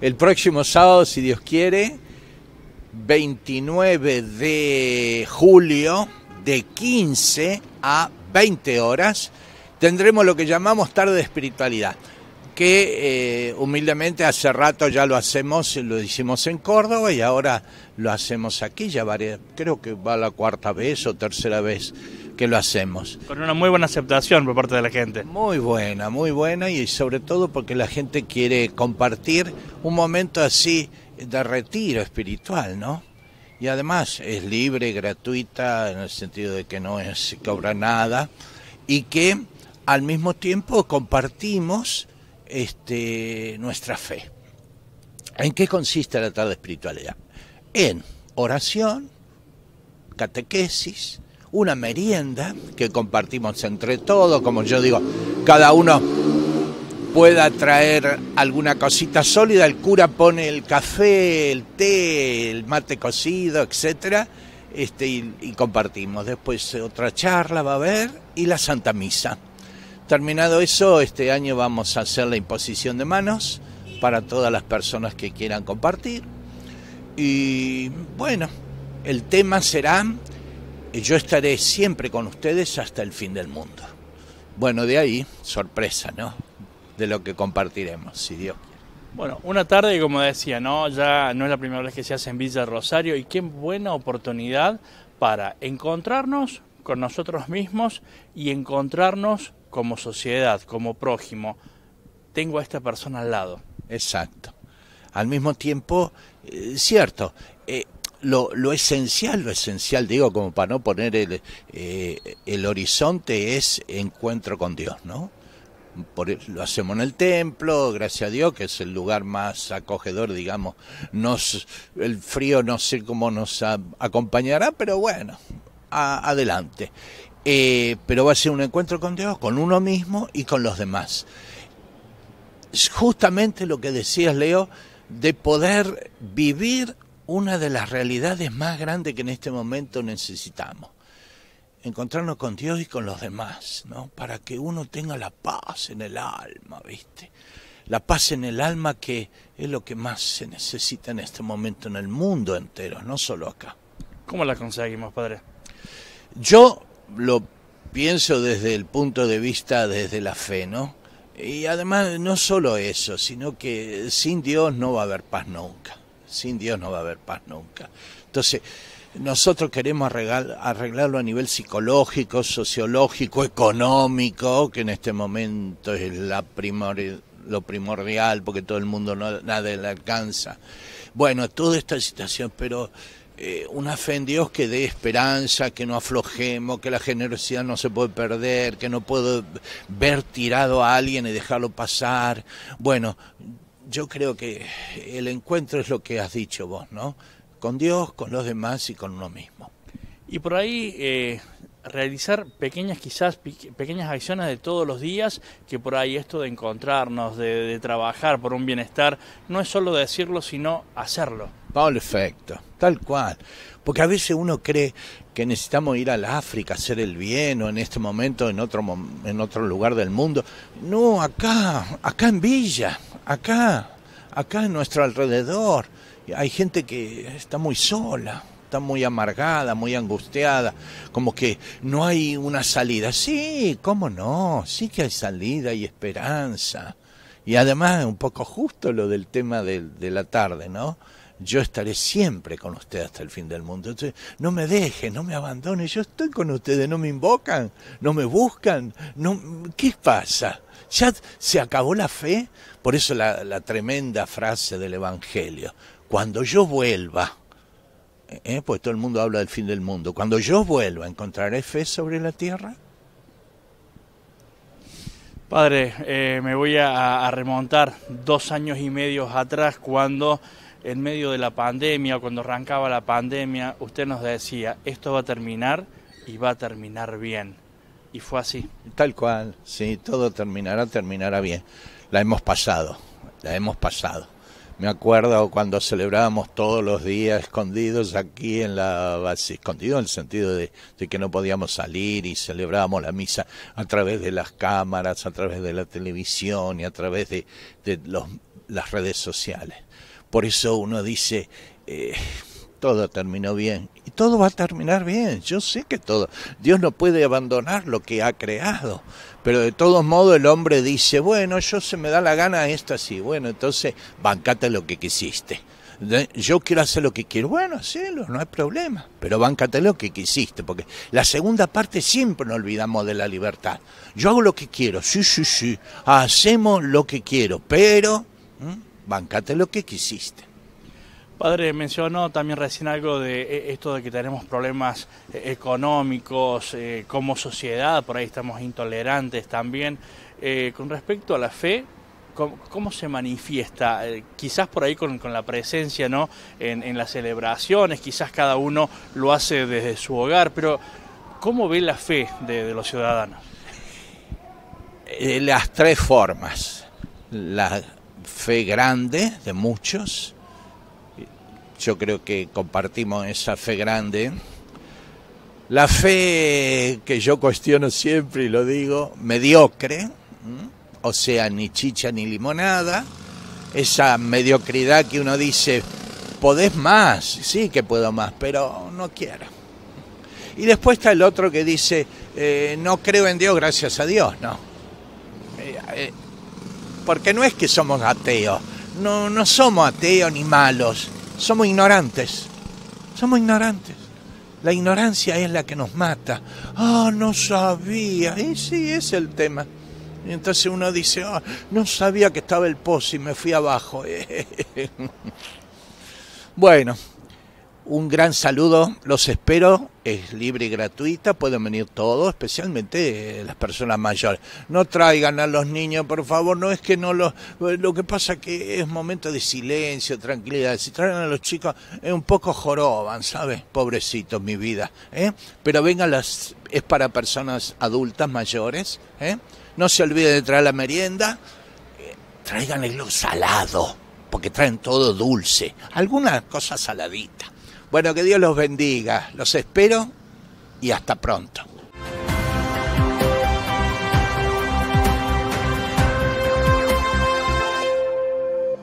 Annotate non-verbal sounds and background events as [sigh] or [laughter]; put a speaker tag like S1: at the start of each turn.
S1: el próximo sábado, si Dios quiere, 29 de julio, de 15 a 20 horas, tendremos lo que llamamos tarde de espiritualidad, que eh, humildemente hace rato ya lo hacemos, lo hicimos en Córdoba y ahora lo hacemos aquí, ya varias, creo que va la cuarta vez o tercera vez que lo hacemos.
S2: Con una muy buena aceptación por parte
S1: de la gente. Muy buena, muy buena y sobre todo porque la gente quiere compartir un momento así de retiro espiritual, ¿no? Y además es libre, gratuita, en el sentido de que no se cobra nada y que al mismo tiempo compartimos este, nuestra fe. ¿En qué consiste la tarde espiritualidad? En oración, catequesis, una merienda que compartimos entre todos, como yo digo, cada uno pueda traer alguna cosita sólida, el cura pone el café, el té, el mate cocido, etcétera, este, y, y compartimos. Después eh, otra charla va a haber y la Santa Misa. Terminado eso, este año vamos a hacer la imposición de manos para todas las personas que quieran compartir. Y bueno, el tema será y yo estaré siempre con ustedes hasta el fin del mundo. Bueno, de ahí, sorpresa, ¿no? De lo que compartiremos, si Dios quiere.
S2: Bueno, una tarde, como decía, ¿no? Ya no es la primera vez que se hace en Villa Rosario y qué buena oportunidad para encontrarnos con nosotros mismos y encontrarnos como sociedad, como prójimo. Tengo a esta persona al lado. Exacto.
S1: Al mismo tiempo, eh, cierto, lo, esencial, lo esencial, digo, como para no poner el, eh, horizonte, es encuentro con Dios, ¿no? Por, lo hacemos en el templo, gracias a Dios, que es el lugar más acogedor, digamos. Nos, el frío no sé cómo nos acompañará, pero bueno, adelante. Eh, pero va a ser un encuentro con Dios, con uno mismo y con los demás. Es justamente lo que decías, Leo, de poder vivir una de las realidades más grandes que en este momento necesitamos. Encontrarnos con Dios y con los demás, ¿no? Para que uno tenga la paz en el alma, ¿viste? La paz en el alma que es lo que más se necesita en este momento en el mundo entero, no solo acá. ¿Cómo la conseguimos, padre? Yo lo pienso desde el punto de vista desde la fe, ¿no? Y además no solo eso, sino que sin Dios no va a haber paz nunca. Sin Dios no va a haber paz nunca. Entonces, nosotros queremos arreglarlo a nivel psicológico, sociológico, económico, que en este momento es la lo primordial, porque todo el mundo no, nada le alcanza. Bueno, toda esta situación, pero eh, una fe en Dios que dé esperanza, que no aflojemos, que la generosidad no se puede perder, que no puedo ver tirado a alguien y dejarlo pasar. Bueno, yo creo que el encuentro es lo que has dicho vos, ¿no? Con Dios, con los demás y con uno mismo.
S2: Y por ahí eh, realizar pequeñas quizás pequeñas acciones de todos los días, que por ahí esto de encontrarnos, de, de trabajar por un bienestar, no es solo decirlo, sino hacerlo.
S1: Perfecto. Tal cual. Porque a veces uno cree que necesitamos ir al África, hacer el bien, o en este momento en otro, en otro lugar del mundo. No, acá, acá en Villa, acá, acá en nuestro alrededor. Hay gente que está muy sola, está muy amargada, muy angustiada, como que no hay una salida. Sí, cómo no, sí que hay salida y esperanza. Y además, es un poco justo lo del tema de la tarde, ¿no? yo estaré siempre con usted hasta el fin del mundo. no me deje, no me abandone, yo estoy con ustedes, no me invocan, no me buscan, no, ¿qué pasa? Ya se acabó la fe, por eso la, tremenda frase del Evangelio, cuando yo vuelva, ¿eh? pues todo el mundo habla del fin del mundo, cuando yo vuelva, ¿encontraré fe sobre la tierra?
S2: Padre, eh, me voy a remontar dos años y medio atrás cuando en medio de la pandemia, cuando arrancaba la pandemia, usted nos decía, esto va a terminar y va a terminar bien. Y fue así. Tal cual,
S1: sí, todo terminará, terminará bien. La hemos pasado, la hemos pasado. Me acuerdo cuando celebrábamos todos los días escondidos aquí en la base, escondidos en el sentido de, que no podíamos salir y celebrábamos la misa a través de las cámaras, a través de la televisión y a través de, las redes sociales. Por eso uno dice, eh, todo terminó bien. Y todo va a terminar bien. Yo sé que todo. Dios no puede abandonar lo que ha creado. Pero de todos modos el hombre dice, bueno, yo se me da la gana esto sí. Bueno, entonces bancate lo que quisiste. Yo quiero hacer lo que quiero. Bueno, hacelo, no hay problema. Pero bancate lo que quisiste. Porque la segunda parte siempre nos olvidamos de la libertad. Yo hago lo que quiero. Sí, sí, sí. Hacemos lo que quiero. Pero bancate lo que quisiste.
S2: Padre, mencionó también recién algo de eh, esto de que tenemos problemas eh, económicos eh, como sociedad, por ahí estamos intolerantes también. con respecto a la fe, ¿cómo, se manifiesta? quizás por ahí con, la presencia ¿no? En, las celebraciones, quizás cada uno lo hace desde su hogar, pero ¿cómo ve la fe de, los ciudadanos? las tres
S1: formas. las fe grande de muchos. Yo creo que compartimos esa fe grande. La fe que yo cuestiono siempre y lo digo, mediocre, o sea, ni chicha ni limonada, esa mediocridad que uno dice, podés más, sí que puedo más, pero no quiero. Y después está el otro que dice, eh, no creo en Dios, gracias a Dios, no. Eh, eh, porque no es que somos ateos, no, no somos ateos ni malos, somos ignorantes, somos ignorantes. La ignorancia es la que nos mata. Ah, no sabía. Y sí, es el tema. entonces uno dice, ah, no sabía que estaba el pozo y me fui abajo. [laughs] bueno, un gran saludo, los espero, es libre y gratuita, pueden venir todos, especialmente eh, las personas mayores. No traigan a los niños, por favor, no es que no los... Eh, lo que pasa que es momento de silencio, tranquilidad. Si traen a los chicos, es un poco joroban, ¿sabes? Pobrecitos, mi vida. ¿eh? Pero vengan las... Es para personas adultas, mayores. ¿eh? No se olvide de traer la merienda. Traigan el salado, porque traen todo dulce. Alguna cosa saladita. Bueno, que Dios los bendiga. Los espero y hasta pronto.